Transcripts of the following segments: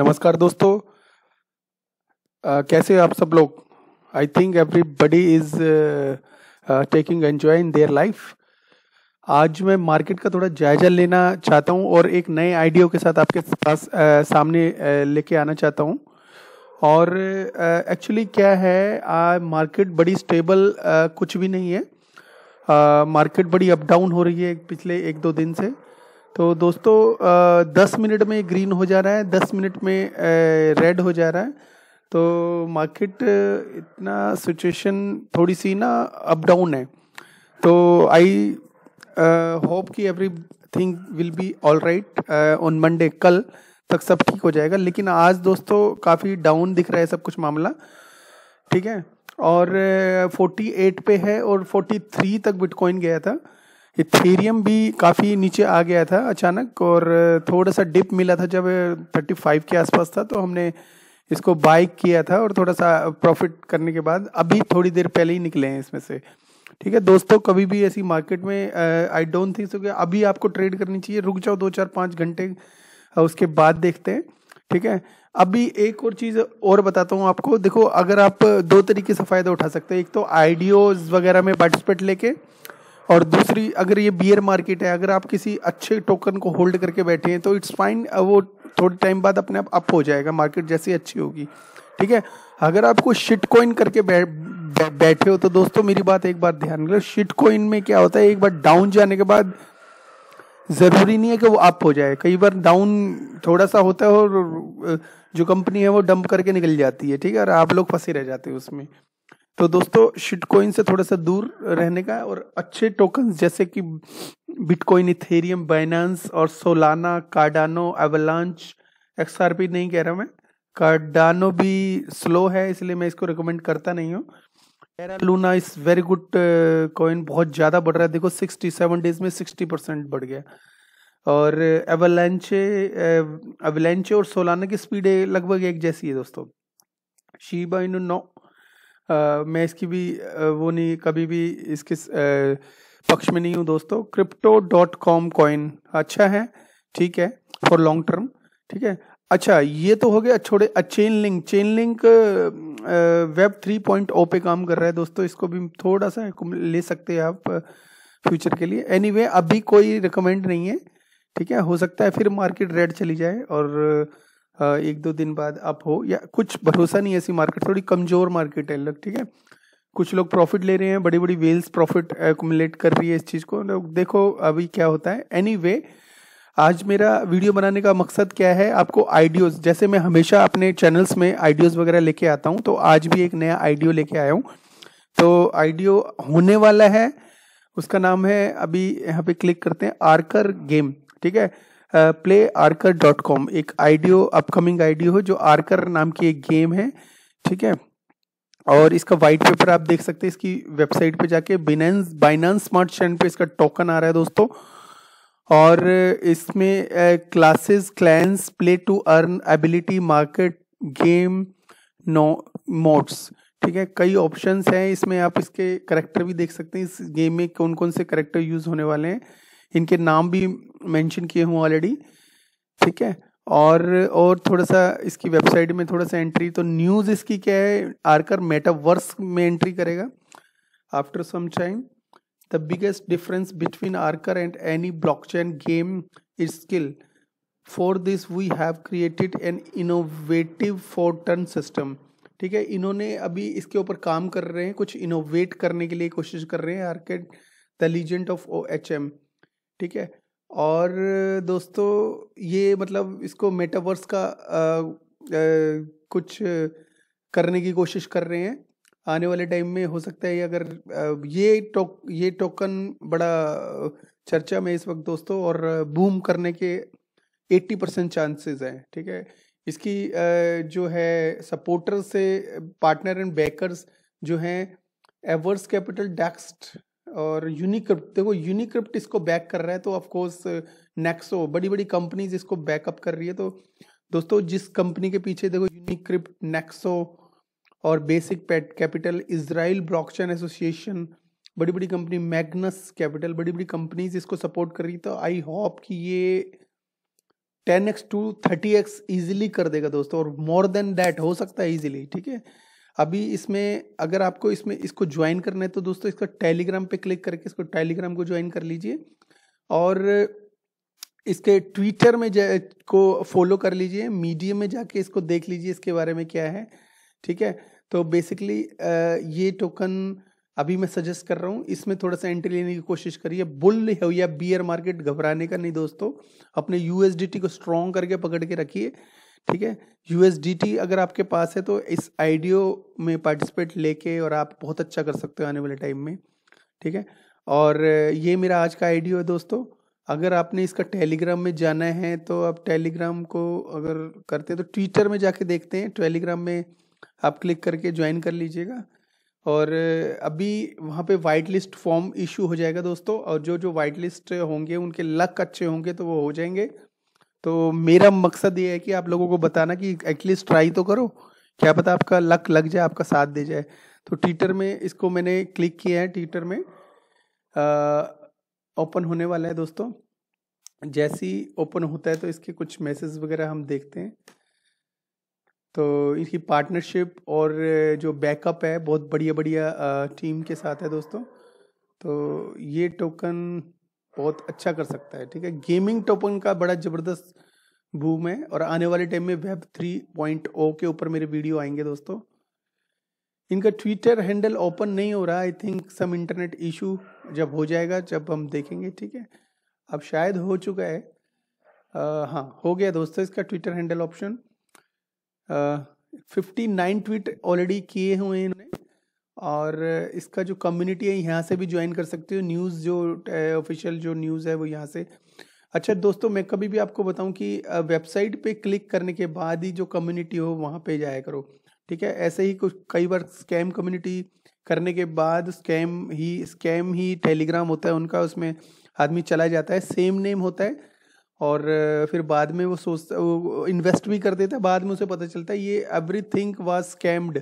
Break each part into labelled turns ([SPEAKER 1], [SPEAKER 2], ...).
[SPEAKER 1] नमस्कार दोस्तों कैसे आप सब लोग I think everybody is taking enjoy in their life आज मैं मार्केट का थोड़ा जायजा लेना चाहता हूँ और एक नए आइडिया के साथ आपके पास सामने लेके आना चाहता हूँ और एक्चुअली क्या है मार्केट बड़ी स्टेबल कुछ भी नहीं है मार्केट बड़ी अप डाउन हो रही है पिछले एक दो दिन से तो दोस्तों दस मिनट में ग्रीन हो जा रहा है दस मिनट में रेड हो जा रहा है तो मार्केट इतना सिचुएशन थोड़ी सी ना अप डाउन है तो आई होप कि everything will be all right on Monday कल तक सब ठीक हो जाएगा लेकिन आज दोस्तों काफ़ी डाउन दिख रहा है सब कुछ मामला ठीक है और 48 पे है और 43 तक बिटकॉइन गया था इथेरियम भी काफ़ी नीचे आ गया था अचानक और थोड़ा सा डिप मिला था जब 35 के आसपास था तो हमने इसको बाइक किया था और थोड़ा सा प्रॉफिट करने के बाद अभी थोड़ी देर पहले ही निकले हैं इसमें से ठीक है दोस्तों कभी भी ऐसी मार्केट में आई डोंट थिंक सो कि अभी आपको ट्रेड करनी चाहिए रुक जाओ दो चार पाँच घंटे उसके बाद देखते हैं ठीक है अभी एक और चीज़ और बताता हूँ आपको देखो अगर आप दो तरीके से फ़ायदा उठा सकते हैं एक तो आइडियोज़ वगैरह में पार्टिसिपेट लेके और दूसरी अगर ये बियर मार्केट है अगर आप किसी अच्छे टोकन को होल्ड करके बैठे हैं तो इट्स फाइन वो थोड़े टाइम बाद अपने आप अप हो जाएगा मार्केट जैसी अच्छी होगी ठीक है अगर आपको शिट कॉइन करके बैठे हो तो दोस्तों मेरी बात एक बार ध्यान रखो शिट कॉइन में क्या होता है एक बार डाउन जाने के बाद ज़रूरी नहीं है कि वो अप हो जाए कई बार डाउन थोड़ा सा होता है और जो कंपनी है वो डंप करके निकल जाती है ठीक है और आप लोग फंसे रह जाते हैं उसमें तो दोस्तों शिटकॉइन से थोड़ा सा दूर रहने का और अच्छे टोकन जैसे कि बिटकॉइन इथेरियम बाइनांस और सोलाना कार्डानो एवलांच एक्सआरपी नहीं कह रहा मैं कार्डानो भी स्लो है इसलिए मैं इसको रिकमेंड करता नहीं हूँ Luna is very good coin बहुत ज़्यादा बढ़ रहा है देखो सिक्सटी सेवन डेज में सिक्सटी परसेंट बढ़ गया और एवलेंचे uh, एवलेंचे uh, और सोलाना की स्पीड uh, लगभग एक जैसी है दोस्तों शीबा इन नौ आ, मैं इसकी भी वो नहीं कभी भी इसके पक्ष में नहीं हूँ दोस्तों क्रिप्टो डॉट कॉम कॉइन अच्छा है ठीक है फॉर लॉन्ग टर्म ठीक है अच्छा ये तो हो गया छोड़े Chainlink Chainlink web three point o पे काम कर रहा है दोस्तों इसको भी थोड़ा सा ले सकते हैं आप फ्यूचर के लिए एनी anyway, अभी कोई रिकमेंड नहीं है ठीक है हो सकता है फिर मार्केट रेड चली जाए और एक दो दिन बाद अप हो या कुछ भरोसा नहीं ऐसी मार्केट थोड़ी कमजोर मार्केट है लग ठीक है कुछ लोग प्रॉफिट ले रहे हैं बड़ी बड़ी वेल्स प्रॉफिट एकुमुलेट कर रही है इस चीज़ को लोग देखो अभी क्या होता है एनी anyway, आज मेरा वीडियो बनाने का मकसद क्या है आपको आइडियोज जैसे मैं हमेशा अपने चैनल्स में आइडियोज वगैरह लेके आता हूँ तो आज भी एक नया आइडियो लेके आया हूँ तो आइडियो होने वाला है उसका नाम है अभी यहाँ पे क्लिक करते हैं आर्कर गेम ठीक है प्ले आर्कर डॉट कॉम एक आइडियो अपकमिंग आइडियो है जो आर्कर नाम की एक गेम है ठीक है और इसका वाइट पेपर आप देख सकते हैं इसकी वेबसाइट पे जाके बिनेंस बाइनेंस स्मार्ट चैन पे इसका टोकन आ रहा है दोस्तों और इसमें classes clans play to earn ability market game no mods ठीक है कई ऑप्शंस हैं इसमें आप इसके करेक्टर भी देख सकते हैं इस गेम में कौन कौन से करेक्टर यूज होने वाले हैं इनके नाम भी मेंशन किए हूँ ऑलरेडी ठीक है और और थोड़ा सा इसकी वेबसाइट में थोड़ा सा एंट्री तो न्यूज़ इसकी क्या है आरकर मेटावर्स में एंट्री करेगा after some time the biggest difference between Arker and any blockchain game is skill for this we have created an innovative four turn system ठीक है इन्होंने अभी इसके ऊपर काम कर रहे हैं कुछ इनोवेट करने के लिए कोशिश कर रहे हैं Arker the legend of O H M ठीक है और दोस्तों ये मतलब इसको मेटावर्स का आ, आ, कुछ करने की कोशिश कर रहे हैं आने वाले टाइम में हो सकता है अगर ये टोक ये टोकन बड़ा चर्चा में इस वक्त दोस्तों और बूम करने के 80 परसेंट चांसेज हैं ठीक है इसकी जो है सपोर्टर से पार्टनर एंड बैकर्स जो हैं एवर्स कैपिटल डैक्सट और यूनिक्रिप्ट देखो यूनिक्रिप्ट इसको बैक कर रहा है तो ऑफकोर्स नेक्सो बड़ी बड़ी कंपनीज इसको बैकअप कर रही है तो दोस्तों जिस कंपनी के पीछे देखो यूनिक्रिप्ट नेक्सो और basic pet capital Israel blockchain association बड़ी बड़ी कंपनी मैग्नस कैपिटल बड़ी बड़ी कंपनीज इसको सपोर्ट कर रही तो आई होप कि ये ten X to thirty X easily कर देगा दोस्तों और मोर देन दैट हो सकता है ईजिली ठीक है अभी इसमें अगर आपको इसमें इसको ज्वाइन करना है तो दोस्तों इसको टेलीग्राम पे क्लिक करके इसको टेलीग्राम को ज्वाइन कर लीजिए और इसके ट्विटर में जा को फॉलो कर लीजिए मीडिया में जाके इसको देख लीजिए इसके बारे में क्या है ठीक है तो बेसिकली ये टोकन अभी मैं सजेस्ट कर रहा हूँ इसमें थोड़ा सा एंट्री लेने की कोशिश करिए बुल है या बियर मार्केट घबराने का नहीं दोस्तों अपने यूएसडीटी को स्ट्रॉन्ग करके पकड़ के रखिए ठीक है यूएसडीटी अगर आपके पास है तो इस आइडियो में पार्टिसिपेट लेके और आप बहुत अच्छा कर सकते हो आने वाले टाइम में ठीक है और ये मेरा आज का आइडियो है दोस्तों अगर आपने इसका टेलीग्राम में जाना है तो आप टेलीग्राम को अगर करते हैं तो ट्विटर में जाके देखते हैं टेलीग्राम में आप क्लिक करके ज्वाइन कर लीजिएगा और अभी वहाँ पे वाइट लिस्ट फॉर्म इशू हो जाएगा दोस्तों और जो जो वाइट लिस्ट होंगे उनके लक अच्छे होंगे तो वो हो जाएंगे तो मेरा मकसद ये है कि आप लोगों को बताना कि एटलीस्ट ट्राई तो करो क्या पता आपका लक लग जाए आपका साथ दे जाए तो ट्विटर में इसको मैंने क्लिक किया है ट्विटर में ओपन होने वाला है दोस्तों जैसे ही ओपन होता है तो इसके कुछ मैसेज वगैरह हम देखते हैं तो इसकी पार्टनरशिप और जो बैकअप है बहुत बढ़िया बढ़िया टीम के साथ है दोस्तों तो ये टोकन बहुत अच्छा कर सकता है ठीक है गेमिंग टोपन का बड़ा ज़बरदस्त बूम है और आने वाले टाइम में वेब थ्री पॉइंट ओ के ऊपर मेरे वीडियो आएंगे दोस्तों इनका ट्विटर हैंडल ओपन नहीं हो रहा I think some internet issue जब हो जाएगा जब हम देखेंगे ठीक है अब शायद हो चुका है आ, हाँ हो गया दोस्तों इसका Twitter handle option fifty nine tweet already किए हुए इन्होंने और इसका जो कम्युनिटी है यहाँ से भी ज्वाइन कर सकते हो न्यूज़ जो ऑफिशियल जो न्यूज़ है वो यहाँ से अच्छा दोस्तों मैं कभी भी आपको बताऊं कि वेबसाइट पे क्लिक करने के बाद ही जो कम्युनिटी हो वहाँ पे जाया करो ठीक है ऐसे ही कुछ कई बार स्कैम कम्युनिटी करने के बाद स्कैम ही स्कैम ही टेलीग्राम होता है उनका उसमें आदमी चला जाता है सेम नेम होता है और फिर बाद में वो सोचता वो इन्वेस्ट भी कर देता है बाद में उसे पता चलता है ये everything was scammed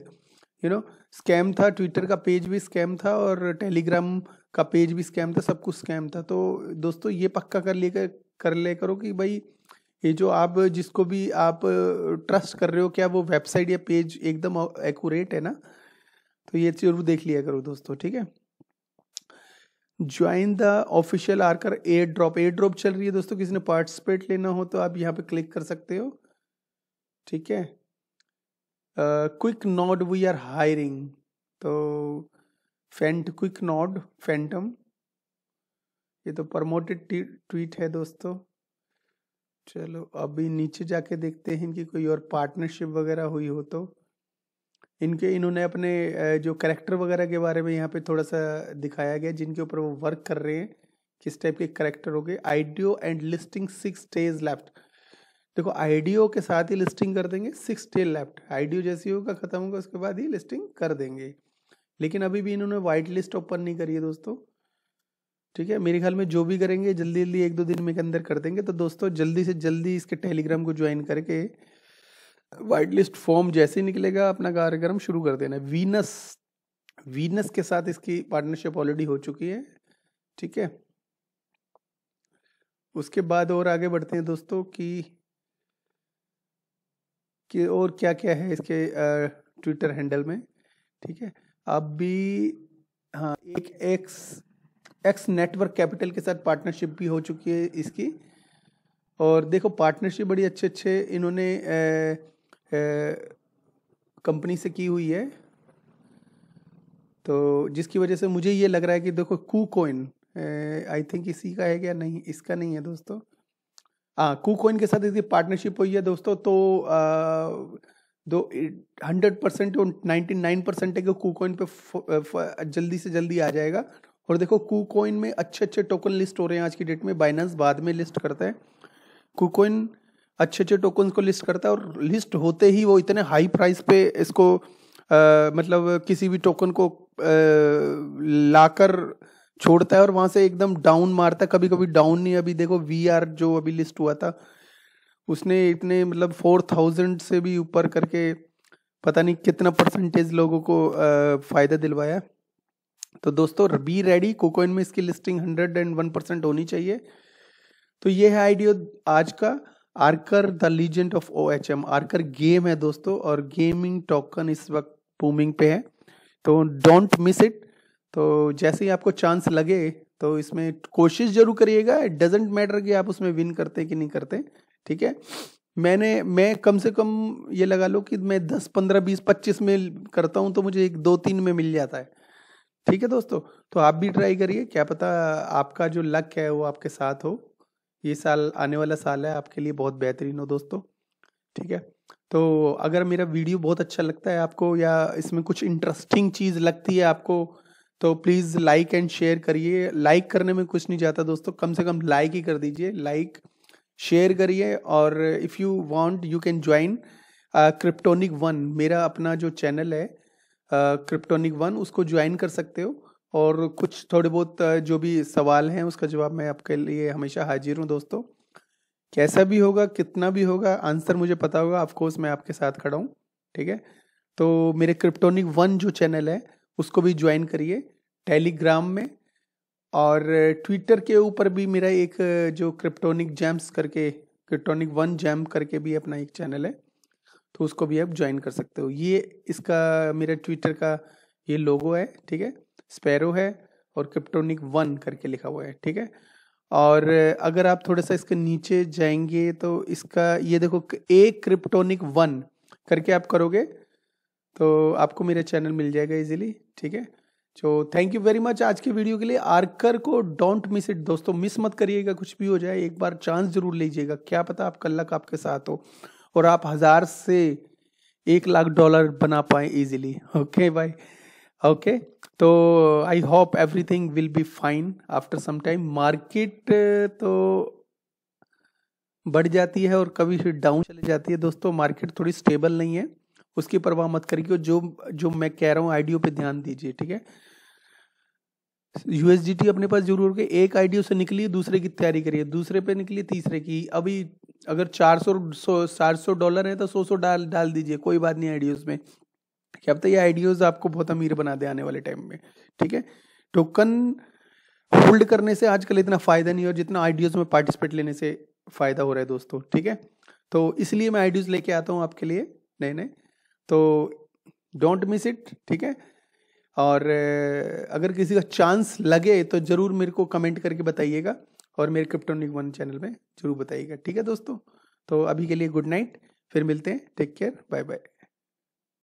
[SPEAKER 1] you know scam था ट्विटर का पेज भी स्कैम था और टेलीग्राम का पेज भी स्कैम था सब कुछ स्कैम था तो दोस्तों ये पक्का कर लेकर कर ले करो कि भाई ये जो आप जिसको भी आप ट्रस्ट uh, कर रहे हो क्या वो वेबसाइट या पेज एकदम एक्यूरेट uh, है ना तो ये जरूर देख लिया करो दोस्तों ठीक है join the official Arker airdrop airdrop चल रही है दोस्तों किसी ने पार्टिसिपेट लेना हो तो आप यहाँ पे क्लिक कर सकते हो ठीक है quick nod we are hiring तो फेंट क्विक नॉड फैंटम ये तो प्रमोटेड ट्वीट है दोस्तों चलो अभी नीचे जाके देखते हैं इनकी कोई और पार्टनरशिप वगैरह हुई हो तो इनके इन्होंने अपने जो करेक्टर वगैरह के बारे में यहाँ पे थोड़ा सा दिखाया गया जिनके ऊपर वो वर्क कर रहे हैं किस टाइप के करेक्टर हो गए IDO and listing six days left देखो आईडीओ के साथ ही लिस्टिंग कर देंगे सिक्स डे लेफ्ट आईडीओ जैसी होगा ख़त्म होगा उसके बाद ही लिस्टिंग कर देंगे लेकिन अभी भी इन्होंने वाइट लिस्ट ओपन नहीं करी है दोस्तों ठीक है मेरे ख्याल में जो भी करेंगे जल्दी जल्दी एक दो दिन में के अंदर कर देंगे तो दोस्तों जल्दी से जल्दी इसके टेलीग्राम को ज्वाइन करके वाइट लिस्ट फॉर्म जैसे ही निकलेगा अपना कार्यक्रम शुरू कर देना वीनस वीनस के साथ इसकी पार्टनरशिप ऑलरेडी हो चुकी है ठीक है उसके बाद और आगे बढ़ते हैं दोस्तों की कि और क्या क्या है इसके ट्विटर हैंडल में ठीक है अब भी हाँ एक एक्स एक्स नेटवर्क कैपिटल के साथ पार्टनरशिप भी हो चुकी है इसकी और देखो पार्टनरशिप बड़ी अच्छे अच्छे इन्होंने कंपनी से की हुई है तो जिसकी वजह से मुझे ये लग रहा है कि देखो कू कोइन आई थिंक इसी का है क्या नहीं इसका नहीं है दोस्तों हाँ कू कोइन के साथ इसकी पार्टनरशिप हुई है दोस्तों तो आ, दो hundred percent ninety nine percent है कि कू कोइन पे जल्दी से जल्दी आ जाएगा और देखो कू कोइन में अच्छे अच्छे टोकन लिस्ट हो रहे हैं आज की डेट में बाइनेंस बाद में लिस्ट करता है कू कोइन अच्छे अच्छे टोकन को लिस्ट करता है और लिस्ट होते ही वो इतने हाई प्राइस पे इसको आ, मतलब किसी भी टोकन को लाकर छोड़ता है और वहां से एकदम डाउन मारता है कभी कभी डाउन नहीं अभी देखो वी आर जो अभी लिस्ट हुआ था उसने इतने मतलब फोर थाउजेंड से भी ऊपर करके पता नहीं कितना परसेंटेज लोगों को फ़ायदा दिलवाया तो दोस्तों बी रेडी कोकोइन में इसकी listing hundred and one percent होनी चाहिए तो ये है आइडियो आज का Arker the legend of O H M Arker game है दोस्तों और गेमिंग टोकन इस वक्त बूमिंग पे है तो डोंट मिस इट तो जैसे ही आपको चांस लगे तो इसमें कोशिश जरूर करिएगा इट डजेंट मैटर कि आप उसमें विन करते कि नहीं करते ठीक है मैंने मैं कम से कम ये लगा लो कि मैं दस पंद्रह बीस पच्चीस में करता हूँ तो मुझे एक दो तीन में मिल जाता है ठीक है दोस्तों तो आप भी ट्राई करिए क्या पता आपका जो लक है वो आपके साथ हो ये साल आने वाला साल है आपके लिए बहुत बेहतरीन हो दोस्तों ठीक है तो अगर मेरा वीडियो बहुत अच्छा लगता है आपको या इसमें कुछ इंटरेस्टिंग चीज़ लगती है आपको तो प्लीज़ लाइक एंड शेयर करिए लाइक करने में कुछ नहीं जाता दोस्तों कम से कम लाइक ही कर दीजिए लाइक शेयर करिए और if you want you can join Cryptonic one मेरा अपना जो चैनल है क्रिप्टोनिक uh, वन उसको ज्वाइन कर सकते हो और कुछ थोड़े बहुत uh, जो भी सवाल हैं उसका जवाब मैं आपके लिए हमेशा हाजिर हूँ दोस्तों कैसा भी होगा कितना भी होगा आंसर मुझे पता होगा ऑफकोर्स मैं आपके साथ खड़ा हूँ ठीक है तो मेरे क्रिप्टोनिक वन जो चैनल है उसको भी ज्वाइन करिए टेलीग्राम में और ट्विटर के ऊपर भी मेरा एक जो क्रिप्टोनिक जैम्स करके क्रिप्टोनिक वन जैम करके भी अपना एक चैनल है तो उसको भी आप ज्वाइन कर सकते हो ये इसका मेरा ट्विटर का ये लोगो है ठीक है स्पैरो है और क्रिप्टोनिक वन करके लिखा हुआ है ठीक है और अगर आप थोड़ा सा इसके नीचे जाएंगे तो इसका ये देखो ए क्रिप्टोनिक वन करके आप करोगे तो आपको मेरा चैनल मिल जाएगा इजीली ठीक है तो थैंक यू वेरी मच आज के वीडियो के लिए आर्कर को डोंट मिस इट दोस्तों मिस मत करिएगा कुछ भी हो जाए एक बार चांस जरूर लीजिएगा क्या पता आपका लक आपके साथ हो और आप हज़ार से एक लाख डॉलर बना पाए इजीली ओके बाय ओके तो I hope everything will be fine after some time market तो बढ़ जाती है और कभी फिर डाउन चली जाती है दोस्तों मार्केट थोड़ी स्टेबल नहीं है उसकी परवाह मत करिए जो जो मैं कह रहा हूँ आईडीओ पे ध्यान दीजिए ठीक है यूएसडीटी अपने पास जरूर के एक आईडियो से निकली दूसरे की तैयारी करिए दूसरे पे निकलिए तीसरे की अभी अगर चार सौ चार सौ डॉलर है तो सौ सौ डाल डाल दीजिए कोई बात नहीं आइडियोज में क्या पता ये आइडियोज आपको बहुत अमीर बना दे आने वाले टाइम में ठीक है टोकन होल्ड करने से आजकल इतना फायदा नहीं और जितना आइडियोज में पार्टिसिपेट लेने से फायदा हो रहा है दोस्तों ठीक है तो इसलिए मैं आइडियोज लेके आता हूँ आपके लिए नए नए तो डोंट मिस इट ठीक है और अगर किसी का चांस लगे तो ज़रूर मेरे को कमेंट करके बताइएगा और मेरे क्रिप्टोनिक वन चैनल में ज़रूर बताइएगा ठीक है दोस्तों तो अभी के लिए गुड नाइट फिर मिलते हैं टेक केयर बाय बाय